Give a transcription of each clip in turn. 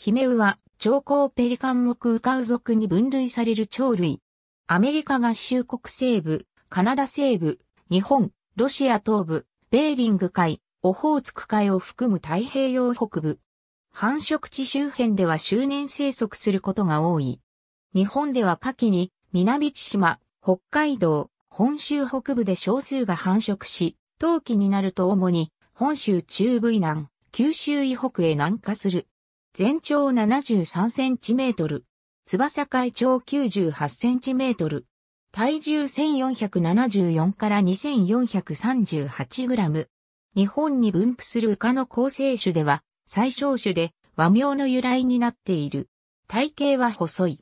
ヒメウは、長江ペリカン目ウカウ族に分類される鳥類。アメリカ合衆国西部、カナダ西部、日本、ロシア東部、ベーリング海、オホーツク海を含む太平洋北部。繁殖地周辺では周年生息することが多い。日本では夏季に、南千島、北海道、本州北部で少数が繁殖し、冬季になると主に、本州中部以南、九州以北へ南下する。全長73センチメートル。翼海長98センチメートル。体重1474から2438グラム。日本に分布するカの構成種では最小種で和名の由来になっている。体型は細い。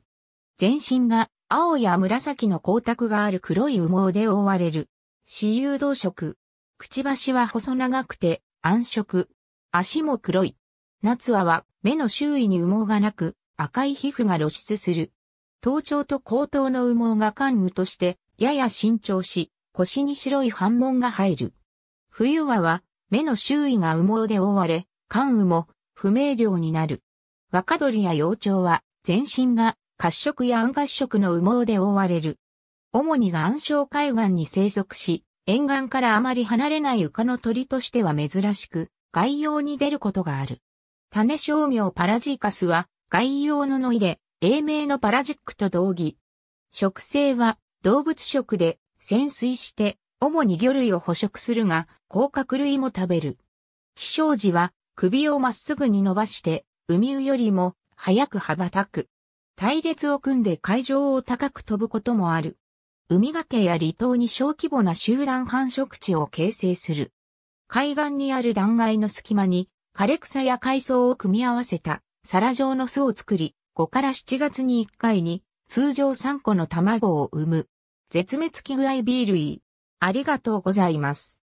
全身が青や紫の光沢がある黒い羽毛で覆われる。私有動色。くちばしは細長くて暗色。足も黒い。夏はは目の周囲に羽毛がなく赤い皮膚が露出する。頭頂と後頭の羽毛が寒羽としてやや伸長し腰に白い斑紋が入る。冬はは目の周囲が羽毛で覆われ寒羽も不明瞭になる。若鳥や幼鳥は全身が褐色や暗褐色の羽毛で覆われる。主にが暗礁海岸に生息し、沿岸からあまり離れない丘の鳥としては珍しく、外洋に出ることがある。種商名パラジーカスは外用のノイで、英名のパラジックと同義。食性は動物食で潜水して主に魚類を捕食するが、甲殻類も食べる。飛翔時は首をまっすぐに伸ばして海魚よりも早く羽ばたく。隊列を組んで海上を高く飛ぶこともある。海崖や離島に小規模な集団繁殖地を形成する。海岸にある断崖の隙間に枯れ草や海藻を組み合わせた皿状の巣を作り、5から7月に1回に通常3個の卵を産む。絶滅危惧愛 B 類。ありがとうございます。